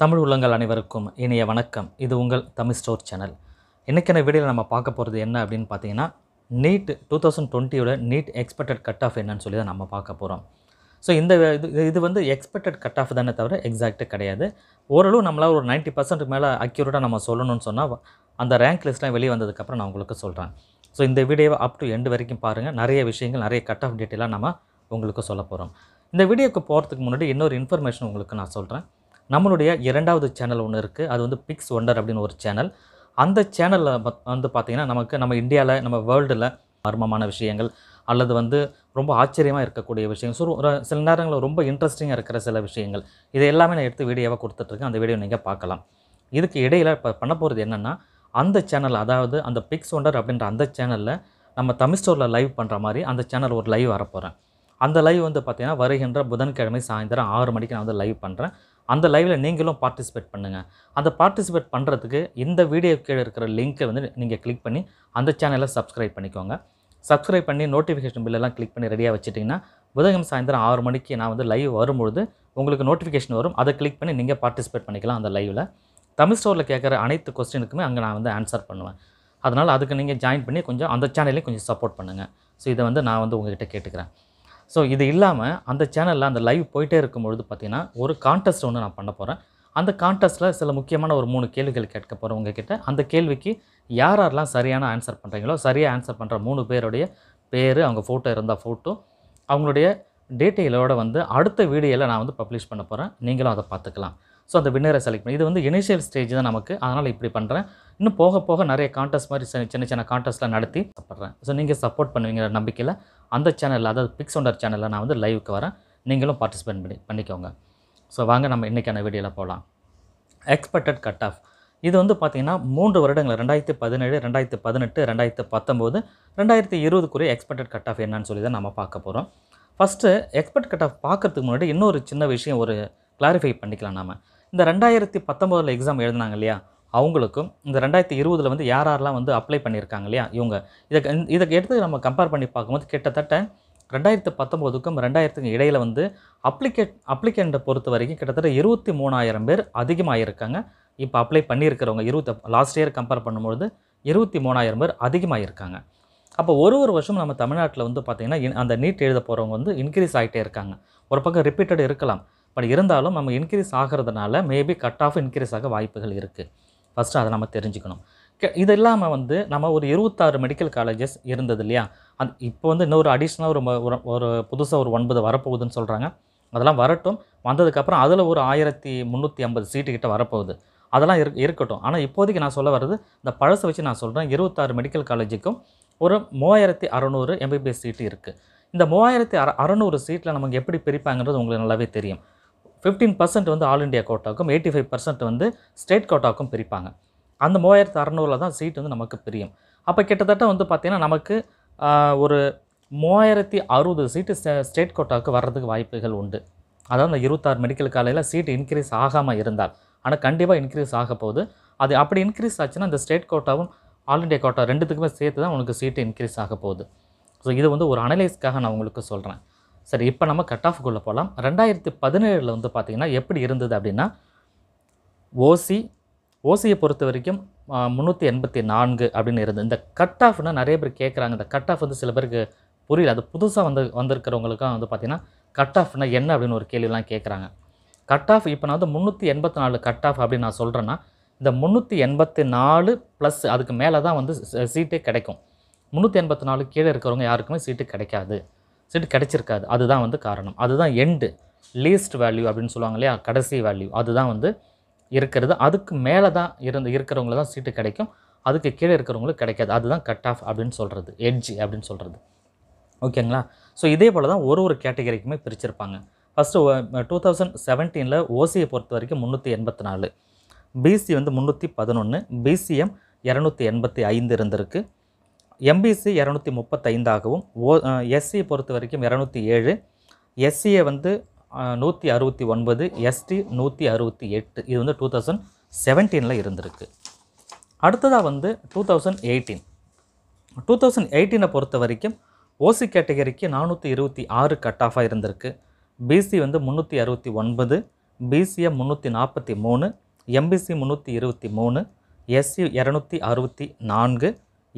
தமிழ் உள்ளங்கள் அனைவருக்கும் இனிய வணக்கம் இது உங்கள் தமிழ் ஸ்டோர் சேனல் இன்றைக்கான வீடியோவில் நம்ம பார்க்க போகிறது என்ன அப்படின்னு பார்த்தீங்கன்னா நீட் டூ தௌசண்ட் டுவெண்ட்டியோட நீட் எக்ஸ்பெக்டட் கட் ஆஃப் என்னன்னு சொல்லி தான் நம்ம பார்க்க போகிறோம் ஸோ இந்த இது இது வந்து எக்ஸ்பெக்டட் கட் ஆஃப் தானே தவிர எக்ஸாக்ட்டு கிடையாது ஓரளவு நம்மளால் ஒரு நைன்ட்டி பர்சன்ட் மேலே அக்யூரேட்டாக நம்ம சொல்லணும்னு சொன்னால் அந்த ரேங்க் லிஸ்ட்லாம் வெளியே வந்ததுக்கப்புறம் நான் உங்களுக்கு சொல்கிறேன் ஸோ இந்த வீடியோவை அப் டு எண்டு வரைக்கும் பாருங்கள் நிறைய விஷயங்கள் நிறைய கட் ஆஃப் டீட்டெயிலாக நம்ம உங்களுக்கு சொல்ல போகிறோம் இந்த வீடியோக்கு போகிறதுக்கு முன்னாடி இன்னொரு இன்ஃபர்மேஷன் உங்களுக்கு நான் சொல்கிறேன் நம்மளுடைய இரண்டாவது சேனல் ஒன்று இருக்குது அது வந்து பிக்ஸ் ஒண்டர் அப்படின்னு ஒரு சேனல் அந்த சேனலில் வந்து பார்த்திங்கன்னா நமக்கு நம்ம இந்தியாவில் நம்ம வேர்ல்டில் மர்மமான விஷயங்கள் அல்லது வந்து ரொம்ப ஆச்சரியமாக இருக்கக்கூடிய விஷயங்கள் ஸோ சில நேரங்களில் ரொம்ப இன்ட்ரெஸ்டிங்காக இருக்கிற சில விஷயங்கள் இதை எல்லாமே நான் எடுத்து வீடியோவாக கொடுத்துட்ருக்கேன் அந்த வீடியோ நீங்கள் பார்க்கலாம் இதுக்கு இடையில் இப்போ பண்ண போகிறது என்னென்னா அந்த சேனல் அதாவது அந்த பிக்ஸ் ஒண்டர் அப்படின்ற அந்த சேனலில் நம்ம தமிழ் ஸ்டோரில் லைவ் பண்ணுற மாதிரி அந்த சேனல் ஒரு லைவ் வரப்போகிறேன் அந்த லைவ் வந்து பார்த்திங்கன்னா வருகின்ற புதன்கிழமை சாயந்தரம் ஆறு மணிக்கு நான் வந்து லைவ் பண்ணுறேன் அந்த லைவில் நீங்களும் பார்ட்டிசிபேட் பண்ணுங்கள் அந்த பார்ட்டிசிபேட் பண்ணுறதுக்கு இந்த வீடியோ கீழே இருக்கிற லிங்க்கை வந்து நீங்கள் கிளிக் பண்ணி அந்த சேனலை சப்ஸ்கிரைப் பண்ணிக்கோங்க சப்ஸ்கிரைப் பண்ணி நோட்டிஃபிகேஷன் பில்லெல்லாம் கிளிக் பண்ணி ரெடியாக வச்சுட்டிங்கன்னா புதகம் சாயந்தரம் ஆறு மணிக்கு நான் வந்து லைவ் வரும்பொழுது உங்களுக்கு நோட்டிஃபிகேஷன் வரும் அதை கிளிக் பண்ணி நீங்கள் பார்ட்டிசிபேட் பண்ணிக்கலாம் அந்த லைவில் தமிழ் ஸ்டோரில் கேட்குற அனைத்து கொஸ்டினுக்குமே அங்கே நான் வந்து ஆன்சர் பண்ணுவேன் அதனால் அதுக்கு நீங்கள் ஜாயின் பண்ணி கொஞ்சம் அந்த சேனலையும் கொஞ்சம் சப்போர்ட் பண்ணுங்கள் ஸோ இதை வந்து நான் வந்து உங்கள்கிட்ட கேட்டுக்கிறேன் ஸோ இது இல்லாமல் அந்த சேனலில் அந்த லைவ் போயிட்டே இருக்கும்பொழுது பார்த்தீங்கன்னா ஒரு கான்டெஸ்ட் ஒன்று நான் பண்ண போகிறேன் அந்த கான்டெஸ்ட்டில் சில முக்கியமான ஒரு மூணு கேள்விகள் கேட்க போகிறேன் உங்ககிட்ட அந்த கேள்விக்கு யார் யாரெல்லாம் சரியான ஆன்சர் பண்ணுறீங்களோ சரியாக ஆன்சர் பண்ணுற மூணு பேருடைய பேர் அவங்க ஃபோட்டோ இருந்தால் ஃபோட்டோ அவங்களுடைய டீட்டெயிலோடு வந்து அடுத்த வீடியோவில் நான் வந்து பப்ளிஷ் பண்ண போகிறேன் நீங்களும் அதை பார்த்துக்கலாம் ஸோ அந்த வின்னரை செலக்ட் பண்ணி இது வந்து இனிஷியல் ஸ்டேஜ் தான் நமக்கு அதனால் இப்படி பண்ணுறேன் இன்னும் போக போக நிறைய கான்டெஸ்ட் மாதிரி சின்ன சின்ன கான்டெஸ்ட்லாம் நடத்தி சப்படுறேன் ஸோ நீங்கள் சப்போர்ட் பண்ணுவீங்கிற நம்பிக்கையில் அந்த சேனலில் அதாவது பிக்ஸ் ஒண்டர் சேனலில் நான் வந்து லைவுக்கு வரேன் நீங்களும் பார்ட்டிசிபேட் பண்ணி பண்ணிக்கோங்க ஸோ வாங்க நம்ம இன்றைக்கான வீடியோவில் போகலாம் எக்ஸ்பெக்டட் கட் ஆஃப் இது வந்து பார்த்திங்கன்னா மூன்று வருடங்கள் ரெண்டாயிரத்தி பதினேழு ரெண்டாயிரத்தி பதினெட்டு ரெண்டாயிரத்தி பத்தொம்போது ரெண்டாயிரத்தி இருபதுக்குரிய எக்ஸ்பெக்டட் கட் ஆஃப் என்னன்னு சொல்லி தான் நம்ம பார்க்க போகிறோம் ஃபஸ்ட்டு எக்ஸ்பெக்ட் கட் ஆஃப் பார்க்குறதுக்கு முன்னாடி இன்னொரு சின்ன விஷயம் ஒரு கிளாரிஃபை பண்ணிக்கலாம் நாம் இந்த ரெண்டாயிரத்தி பத்தொம்போதில் எக்ஸாம் எழுதினாங்க இல்லையா அவங்களுக்கும் இந்த ரெண்டாயிரத்தி இருபதில் வந்து யார் யாரெல்லாம் வந்து அப்ளை பண்ணியிருக்காங்க இல்லையா இவங்க இதை இதை எடுத்து நம்ம கம்பேர் பண்ணி பார்க்கும்போது கிட்டத்தட்ட ரெண்டாயிரத்து பத்தொம்போதுக்கும் ரெண்டாயிரத்துக்கும் இடையில் வந்து அப்ளிகேட் அப்ளிகேண்ட்டை பொறுத்த வரைக்கும் கிட்டத்தட்ட இருபத்தி மூணாயிரம் பேர் அதிகமாக இருக்காங்க இப்போ அப்ளை பண்ணியிருக்கிறவங்க இருபத்தி லாஸ்ட் இயர் கம்பேர் பண்ணும்பொழுது இருபத்தி மூணாயிரம் பேர் அதிகமாக இருக்காங்க அப்போ ஒரு ஒரு வருஷம் நம்ம தமிழ்நாட்டில் வந்து பார்த்திங்கன்னா அந்த நீட் எழுத போகிறவங்க வந்து இன்க்ரீஸ் ஆகிட்டே இருக்காங்க ஒரு பக்கம் ரிப்பீட்டட் இருக்கலாம் பட் இருந்தாலும் நம்ம இன்க்ரீஸ் ஆகிறதுனால மேபி கட் ஆஃப் இன்க்ரீஸ் ஆக வாய்ப்புகள் இருக்குது ஃபஸ்ட்டு அதை நம்ம தெரிஞ்சுக்கணும் இது இல்லாமல் வந்து நம்ம ஒரு இருபத்தாறு மெடிக்கல் காலேஜஸ் இருந்தது இல்லையா அந் இப்போ வந்து இன்னொரு அடிஷ்னலாக ஒரு ஒரு புதுசாக ஒரு ஒன்பது வரப்போகுதுன்னு சொல்கிறாங்க அதெல்லாம் வரட்டும் வந்ததுக்கப்புறம் அதில் ஒரு ஆயிரத்தி முந்நூற்றி ஐம்பது சீட்டு கிட்டே வரப்போகுது அதெல்லாம் இரு இருக்கட்டும் ஆனால் இப்போதைக்கு நான் சொல்ல வர்றது இந்த பழசை வச்சு நான் சொல்கிறேன் இருபத்தாறு மெடிக்கல் காலேஜுக்கும் ஒரு மூவாயிரத்தி அறநூறு எம்பிபிஎஸ் சீட்டு இருக்குது இந்த மூவாயிரத்தி அற அறநூறு சீட்டில் நமக்கு எப்படி பிரிப்பாங்கிறது உங்களுக்கு நல்லாவே தெரியும் ஃபிஃப்டீன் பர்சன்ட் வந்து ஆல் இண்டியா கோட்டாக்கும் எயிட்டி ஃபைவ் பர்சன்ட் வந்து ஸ்டேட் கோட்டாக்கும் பிரிப்பாங்க அந்த மூவாயிரத்து அறநூறில் தான் சீட் வந்து நமக்கு பிரியும் அப்போ கிட்டத்தட்ட வந்து பார்த்திங்கன்னா நமக்கு ஒரு மூவாயிரத்தி அறுபது சீட்டு ஸ்டேட் கோட்டாவுக்கு வர்றதுக்கு வாய்ப்புகள் உண்டு அதாவது அந்த இருபத்தாறு மெடிக்கல் காலையில் சீட்டு இன்க்ரீஸ் ஆகாமல் இருந்தால் ஆனால் கண்டிப்பாக இன்க்ரீஸ் ஆக போகுது அது அப்படி இன்க்ரீஸ் ஆச்சுன்னா அந்த ஸ்டேட் கோட்டாவும் ஆல் இண்டியா கோட்டா ரெண்டுத்துக்குமே சேர்த்து தான் உனக்கு சீட்டு இன்க்ரீஸ் ஆக போகுது ஸோ இது வந்து ஒரு அனலைஸ்க்காக நான் உங்களுக்கு சொல்கிறேன் சரி இப்போ நம்ம கட் ஆஃப் குள்ளே போகலாம் ரெண்டாயிரத்தி பதினேழில் வந்து பார்த்திங்கன்னா எப்படி இருந்தது அப்படின்னா ஓசி ஓசியை பொறுத்த வரைக்கும் முந்நூற்றி எண்பத்தி நான்கு அப்படின்னு இருந்தது இந்த கட் ஆஃப்னால் நிறைய பேர் கேட்குறாங்க இந்த கட் ஆஃப் வந்து சில பேருக்கு புரியல அது புதுசாக வந்து வந்திருக்கிறவங்களுக்கும் வந்து பார்த்திங்கன்னா கட் ஆஃப்னால் என்ன அப்படின்னு ஒரு கேள்விலாம் கேட்குறாங்க கட் ஆஃப் இப்போ நான் வந்து முந்நூற்றி எண்பத்தி நாலு கட் ஆஃப் அப்படின்னு நான் சொல்கிறேன்னா இந்த முந்நூற்றி எண்பத்தி நாலு ப்ளஸ் அதுக்கு மேலே தான் வந்து சீட்டே கிடைக்கும் முந்நூற்றி எண்பத்தி நாலு கீழே இருக்கிறவங்க யாருக்குமே சீட்டு கிடைக்காது சீட்டு கிடச்சிருக்காது அதுதான் வந்து காரணம் அதுதான் எண்டு லீஸ்ட் வேல்யூ அப்படின்னு சொல்லுவாங்க இல்லையா கடைசி வேல்யூ அதுதான் வந்து இருக்கிறது அதுக்கு மேலே தான் இருந்து இருக்கிறவங்கள தான் சீட்டு கிடைக்கும் அதுக்கு கீழே இருக்கிறவங்களுக்கு கிடைக்காது அதுதான் கட் ஆஃப் அப்படின்னு சொல்கிறது எட்ஜ் அப்படின்னு சொல்கிறது ஓகேங்களா ஸோ இதே போல் தான் ஒரு ஒரு கேட்டகரிக்குமே பிரிச்சிருப்பாங்க ஃபஸ்ட்டு டூ தௌசண்ட் செவன்டீனில் ஓசியை பொறுத்த வரைக்கும் முந்நூற்றி எண்பத்தி நாலு பிசி வந்து முந்நூற்றி பதினொன்று பிசிஎம் இரநூத்தி எண்பத்தி ஐந்து இருந்திருக்கு எம்பிசி இரநூத்தி முப்பத்தைந்தாகவும் ஓ எஸ்சியை பொறுத்த வரைக்கும் இரநூத்தி ஏழு எஸ்சியை வந்து நூற்றி அறுபத்தி ஒன்பது எஸ்டி நூற்றி அறுபத்தி எட்டு இது வந்து டூ தௌசண்ட் செவன்டீனில் இருந்திருக்கு அடுத்ததாக வந்து two thousand eighteen two thousand எயிட்டீனை பொறுத்த வரைக்கும் ஓசி கேட்டகரிக்கு நானூற்றி இருபத்தி ஆறு கட் ஆஃபாக இருந்திருக்கு பிசி வந்து முந்நூற்றி அறுபத்தி ஒன்பது பிசிஎம் முந்நூற்றி நாற்பத்தி மூணு எம்பிசி முந்நூற்றி இருபத்தி மூணு எஸ்சி இரநூத்தி அறுபத்தி நான்கு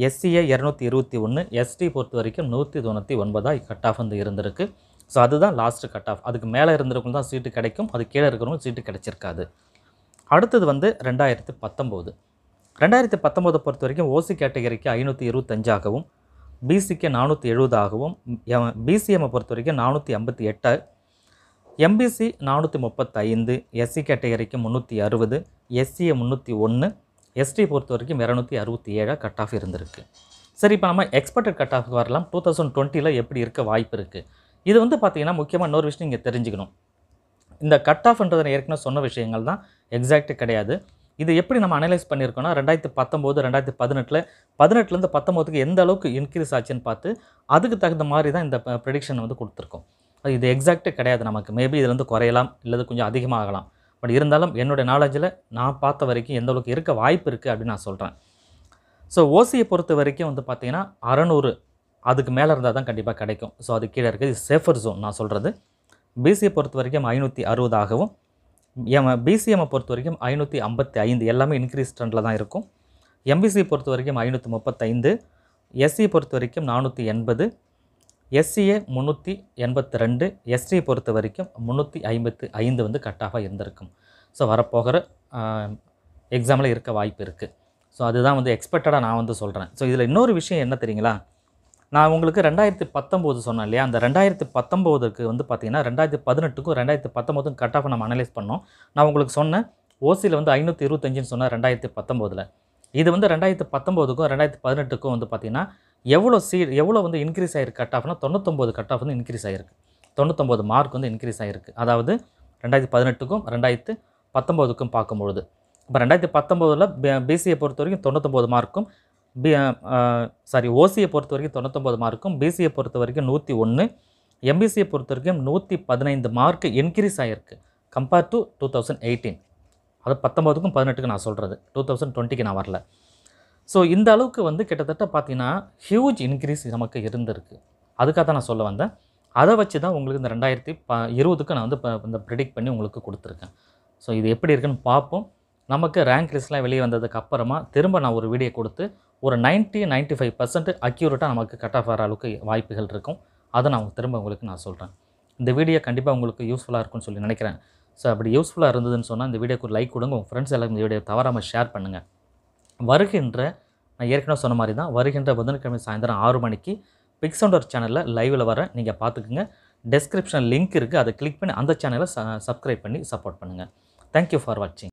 எஸ்சிஏ இரநூத்தி இருபத்தி ஒன்று எஸ்டி பொறுத்த வரைக்கும் நூற்றி தொண்ணூற்றி ஒன்பதாக கட் ஆஃப் வந்து இருந்திருக்கு ஸோ அதுதான் லாஸ்ட்டு கட் ஆஃப் அதுக்கு மேலே இருந்திருக்கும் தான் சீட்டு கிடைக்கும் அது கீழே இருக்கிறவங்க சீட்டு கிடைச்சிருக்காது அடுத்தது வந்து ரெண்டாயிரத்து பத்தொம்போது ரெண்டாயிரத்தி பத்தொம்போது பொறுத்த வரைக்கும் ஓசி கேட்டகரிக்கு ஐநூற்றி இருபத்தஞ்சாகவும் பிசிக்கு நானூற்றி எழுபதாகவும் பிசிஎம்மை பொறுத்த வரைக்கும் நானூற்றி ஐம்பத்தி எட்டு எம்பிசி நானூற்றி முப்பத்தைந்து எஸ்சி கேட்டகரிக்கு முந்நூற்றி அறுபது எஸ்சிஏ முந்நூற்றி ஒன்று எஸ்டி பொறுத்த வரைக்கும் இரநூத்தி அறுபத்தி ஏழாக கட் ஆஃப் இருந்திருக்கு சரி இப்போ நம்ம எக்ஸ்பெக்டட் கட் ஆஃப் வரலாம் டூ தௌசண்ட் டுவெண்ட்டியில் எப்படி இருக்க வாய்ப்பு இருக்குது இது வந்து பார்த்திங்கன்னா முக்கியமாக இன்னொரு விஷயம் நீங்கள் தெரிஞ்சுக்கணும் இந்த கட் ஆஃப்ன்றதை ஏற்கனவே சொன்ன விஷயங்கள் தான் எக்ஸாக்ட்டு கிடையாது இது எப்படி நம்ம அனலைஸ் பண்ணியிருக்கோன்னா ரெண்டாயிரத்து பத்தொம்போது ரெண்டாயிரத்து பதினெட்டில் பதினெட்டுலேருந்து பத்தொம்போதுக்கு எந்த அளவுக்கு இன்க்ரீஸ் ஆச்சுன்னு பார்த்து அதுக்கு தகுந்த மாதிரி தான் இந்த ப்ரெடிக்ஷன் வந்து கொடுத்துருக்கோம் இது எக்ஸாக்ட்டு கிடையாது நமக்கு மேபி இதுலேருந்து குறையலாம் இல்லது கொஞ்சம் அதிகமாகலாம் பட் இருந்தாலும் என்னுடைய நாலேஜில் நான் பார்த்த வரைக்கும் எந்த அளவுக்கு இருக்க வாய்ப்பு இருக்குது அப்படின்னு நான் சொல்கிறேன் ஸோ ஓசியை பொறுத்த வரைக்கும் வந்து பார்த்திங்கன்னா அறநூறு அதுக்கு மேலே இருந்தால் தான் கண்டிப்பாக கிடைக்கும் ஸோ அது கீழே இருக்குது இது சேஃபர் ஜோன் நான் சொல்கிறது பிசியை பொறுத்த வரைக்கும் ஐநூற்றி அறுபதாகவும் எம் பிசிஎம்ஐ பொறுத்த வரைக்கும் ஐநூற்றி ஐம்பத்தி ஐந்து எல்லாமே இன்க்ரீஸ் ட்ரெண்டில் தான் இருக்கும் எம்பிசி பொறுத்த வரைக்கும் ஐநூற்றி முப்பத்தைந்து எஸ்சி பொறுத்த வரைக்கும் நானூற்றி எண்பது எஸ்சிஏ முந்நூற்றி எண்பத்தி ரெண்டு எஸ்டி பொறுத்த வரைக்கும் முந்நூற்றி ஐம்பத்து ஐந்து வந்து கட் ஆஃபாக இருந்திருக்கும் ஸோ வரப்போகிற எக்ஸாமில் இருக்க வாய்ப்பு இருக்குது ஸோ அதுதான் வந்து எக்ஸ்பெக்டடாக நான் வந்து சொல்கிறேன் ஸோ இதில் இன்னொரு விஷயம் என்ன தெரியுங்களா நான் உங்களுக்கு ரெண்டாயிரத்தி பத்தொம்போது சொன்னேன் இல்லையா அந்த ரெண்டாயிரத்தி பத்தொம்போதுக்கு வந்து பார்த்திங்கன்னா ரெண்டாயிரத்தி பதினெட்டுக்கும் ரெண்டாயிரத்தி பத்தொம்போதுக்கும் கட் ஆஃப் நம்ம அனலைஸ் பண்ணோம் நான் உங்களுக்கு சொன்னேன் ஓசியில் வந்து ஐநூற்றி இருபத்தஞ்சுன்னு சொன்னேன் ரெண்டாயிரத்தி பத்தொம்போதில் இது வந்து ரெண்டாயிரத்தி பத்தொம்போதுக்கும் ரெண்டாயிரத்தி பதினெட்டுக்கும் வந்து பார்த்திங்கன்னா எவ்வளோ சீ எவ்வளோ வந்து இன்க்ரீஸ் ஆகிருக்கு கட் ஆஃப்னா தொண்ணூத்தொம்பது கட் ஆஃப் வந்து இன்க்ரீஸ் ஆகிருக்கு தொண்ணூத்தொம்பது மார்க் வந்து இன்க்ரீஸ் ஆகிருக்கு அதாவது ரெண்டாயிரத்தி பதினெட்டுக்கும் ரெண்டாயிரத்து பத்தொம்போதுக்கும் பார்க்கும்பொழுது இப்போ ரெண்டாயிரத்தி பத்தொம்போதில் பிசியை பொறுத்த வரைக்கும் தொண்ணூத்தொம்பது மார்க்கும் பி சாரி ஓசியை பொறுத்த வரைக்கும் தொண்ணூத்தொம்பது மார்க்கும் பிசியை பொறுத்த வரைக்கும் நூற்றி ஒன்று எம்பிசியை பொறுத்த வரைக்கும் நூற்றி பதினைந்து மார்க்கு இன்க்ரீஸ் ஆகிருக்கு compare to two thousand eighteen அது பத்தொம்போதுக்கும் பதினெட்டுக்கு நான் சொல்கிறது டூ தௌசண்ட் டுவெண்ட்டிக்கு நான் வரல ஸோ இந்த அளவுக்கு வந்து கிட்டத்தட்ட பார்த்தீங்கன்னா ஹியூஜ் இன்க்ரீஸ் நமக்கு இருந்திருக்கு அதுக்காக தான் நான் சொல்ல வந்தேன் அதை வச்சு தான் உங்களுக்கு இந்த ரெண்டாயிரத்தி ப இருபதுக்கு நான் வந்து இப்போ இந்த ப்ரிடிக்ட் பண்ணி உங்களுக்கு கொடுத்துருக்கேன் ஸோ இது எப்படி இருக்குன்னு பார்ப்போம் நமக்கு ரேங்க் லிஸ்ட்லாம் வெளியே வந்ததுக்கு அப்புறமா திரும்ப நான் ஒரு வீடியோ கொடுத்து ஒரு நைன்ட்டி நைன்ட்டி ஃபைவ் பர்சன்ட் அக்யூரேட்டாக நமக்கு கட் ஆஃப் ஆகிற அளவுக்கு வாய்ப்புகள் இருக்கும் அதை நான் திரும்ப உங்களுக்கு நான் சொல்கிறேன் இந்த வீடியோ கண்டிப்பாக உங்களுக்கு யூஸ்ஃபுல்லாக இருக்கும்னு சொல்லி நினைக்கிறேன் ஸோ அப்படி யூஸ்ஃபுல்லாக இருந்ததுன்னு சொன்னால் இந்த வீடியோக்கு ஒரு லைக் கொடுங்க உங்கள் ஃப்ரெண்ட்ஸ் எல்லாருக்கும் இந்த வீடியோ தவறாமல் ஷேர் பண்ணுங்கள் வருகின்ற நான் ஏற்கனவே சொன்ன மாதிரி தான் வருகின்ற புதன்கிழமை சாயந்தரம் ஆறு மணிக்கு பிக்ஸ் ஒரு சேனலில் லைவில் வர நீங்கள் பார்த்துக்குங்க டெஸ்கிரிப்ஷன் லிங்க் இருக்குது அதை கிளிக் பண்ணி அந்த சேனலை ச சப்ஸ்கிரைப் பண்ணி சப்போர்ட் பண்ணுங்கள் தேங்க்யூ ஃபார் வாட்சிங்